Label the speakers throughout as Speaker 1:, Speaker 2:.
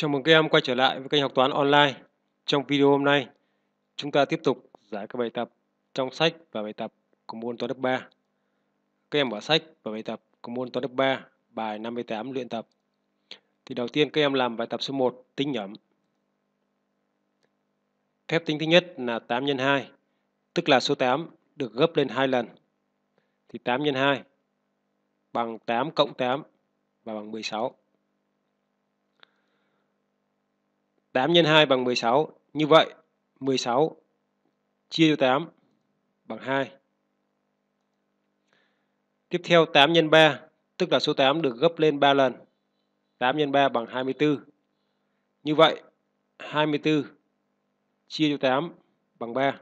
Speaker 1: Chào mừng các em quay trở lại với kênh học toán online. Trong video hôm nay, chúng ta tiếp tục giải các bài tập trong sách và bài tập của môn toán lớp 3. Các em mở sách và bài tập của môn toán lớp 3, bài 58 luyện tập. Thì đầu tiên các em làm bài tập số 1 tính nhẩm. Phép tính thứ nhất là 8 x 2, tức là số 8 được gấp lên 2 lần. Thì 8 x 2 bằng 8 cộng 8 và bằng 16. 8 x 2 bằng 16. Như vậy 16 chia cho 8 bằng 2. Tiếp theo 8 x 3 tức là số 8 được gấp lên 3 lần. 8 x 3 bằng 24. Như vậy 24 chia cho 8 bằng 3.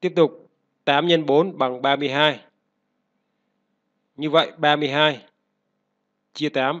Speaker 1: Tiếp tục 8 x 4 bằng 32. Như vậy 32 chia 8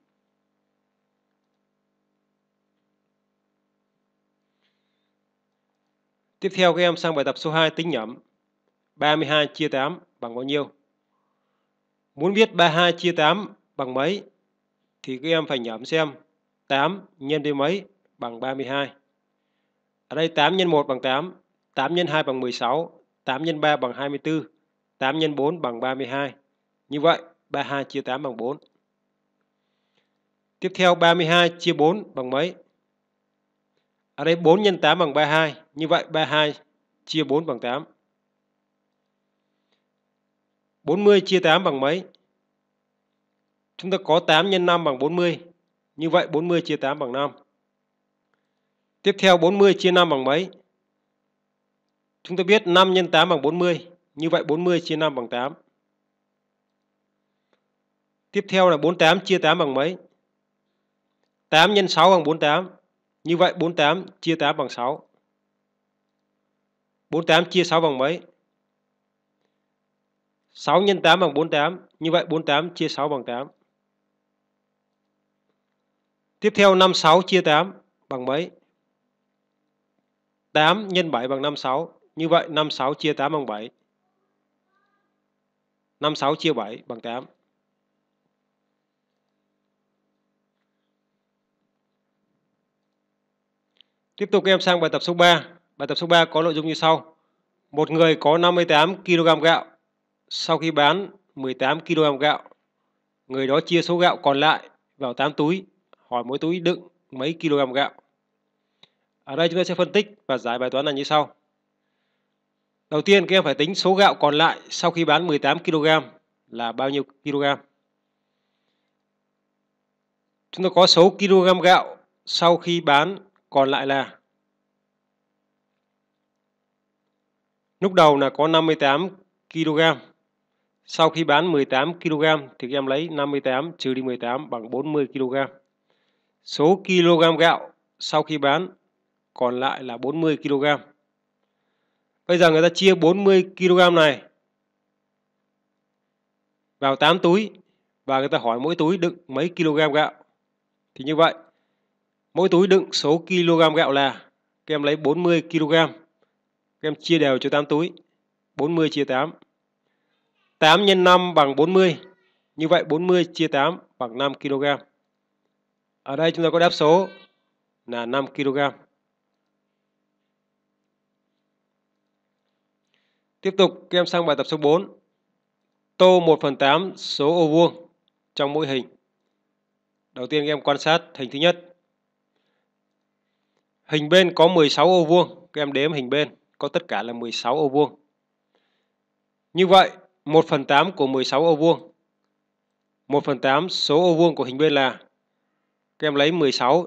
Speaker 1: Tiếp theo các em sang bài tập số 2 tính nhẩm. 32 chia 8 bằng bao nhiêu? Muốn biết 32 chia 8 bằng mấy thì các em phải nhẩm xem 8 nhân đi mấy bằng 32. Ở đây 8 nhân 1 bằng 8, 8 nhân 2 bằng 16, 8 nhân 3 bằng 24, 8 nhân 4 bằng 32. Như vậy 32 chia 8 bằng 4. Tiếp theo 32 chia 4 bằng mấy? Ở đây 4 x 8 bằng 32. Như vậy 32 chia 4 bằng 8. 40 chia 8 bằng mấy? Chúng ta có 8 x 5 bằng 40. Như vậy 40 chia 8 bằng 5. Tiếp theo 40 chia 5 bằng mấy? Chúng ta biết 5 x 8 bằng 40. Như vậy 40 chia 5 bằng 8. Tiếp theo là 48 chia 8 bằng mấy? 8 x 6 bằng 48. Như vậy 48 chia 8 bằng 6. 48 chia 6 bằng mấy? 6 x 8 bằng 48. Như vậy 48 chia 6 bằng 8. Tiếp theo 56 chia 8 bằng mấy? 8 x 7 bằng 56. Như vậy 56 chia 8 bằng 7. 56 chia 7 bằng 8. Tiếp tục em sang bài tập số 3. Bài tập số 3 có nội dung như sau. Một người có 58 kg gạo. Sau khi bán 18 kg gạo, người đó chia số gạo còn lại vào 8 túi, hỏi mỗi túi đựng mấy kg gạo. Ở đây chúng ta sẽ phân tích và giải bài toán này như sau. Đầu tiên các em phải tính số gạo còn lại sau khi bán 18 kg là bao nhiêu kg. Chúng ta có số kg gạo sau khi bán còn lại là lúc đầu là có 58 kg sau khi bán 18 kg thì em lấy 58 trừ đi 18 bằng 40 kg số kg gạo sau khi bán còn lại là 40 kg bây giờ người ta chia 40 kg này vào 8 túi và người ta hỏi mỗi túi đựng mấy kg gạo thì như vậy Mỗi túi đựng số kg gạo là các em lấy 40 kg. Các em chia đều cho 8 túi. 40 chia 8. 8 x 5 bằng 40. Như vậy 40 chia 8 bằng 5 kg. Ở đây chúng ta có đáp số là 5 kg. Tiếp tục các em sang bài tập số 4. Tô 1 phần 8 số ô vuông trong mỗi hình. Đầu tiên các em quan sát hình thứ nhất. Hình bên có 16 ô vuông, các em đếm hình bên có tất cả là 16 ô vuông. Như vậy, 1 phần 8 của 16 ô vuông. 1 phần 8 số ô vuông của hình bên là các em lấy 16,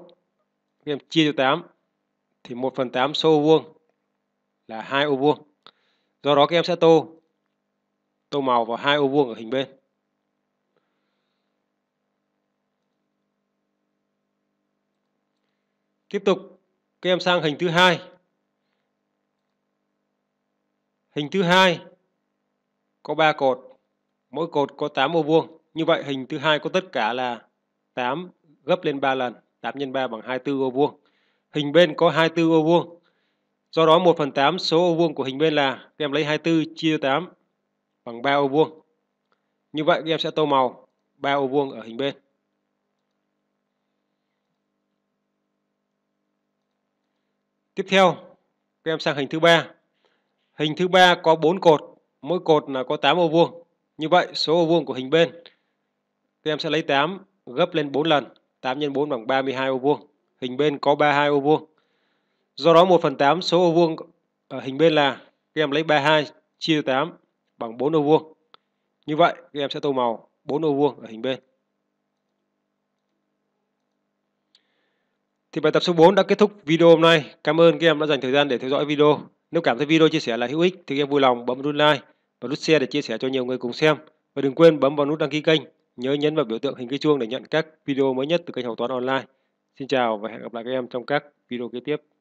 Speaker 1: các em chia cho 8 thì 1 phần 8 số ô vuông là hai ô vuông. Do đó các em sẽ tô tô màu vào hai ô vuông ở hình bên. Tiếp tục các em sang hình thứ hai hình thứ hai có 3 cột mỗi cột có 8 ô vuông như vậy hình thứ hai có tất cả là 8 gấp lên 3 lần 8 x 3 bằng 24 ô vuông hình bên có 24 ô vuông do đó 1 phần 8 số ô vuông của hình bên là các em lấy 24 chia 8 bằng 3 ô vuông như vậy các em sẽ tô màu 3 ô vuông ở hình bên Tiếp theo, các em sang hình thứ ba. Hình thứ ba có 4 cột, mỗi cột là có 8 ô vuông. Như vậy, số ô vuông của hình bên các em sẽ lấy 8 gấp lên 4 lần. 8 x 4 bằng 32 ô vuông. Hình bên có 32 ô vuông. Do đó 1 phần 8 số ô vuông ở hình bên là các em lấy 32 chia 8 bằng 4 ô vuông. Như vậy, các em sẽ tô màu 4 ô vuông ở hình bên. Thì bài tập số 4 đã kết thúc video hôm nay. Cảm ơn các em đã dành thời gian để theo dõi video. Nếu cảm thấy video chia sẻ là hữu ích thì các em vui lòng bấm nút like và nút share để chia sẻ cho nhiều người cùng xem. Và đừng quên bấm vào nút đăng ký kênh, nhớ nhấn vào biểu tượng hình cái chuông để nhận các video mới nhất từ kênh Học Toán Online. Xin chào và hẹn gặp lại các em trong các video kế tiếp.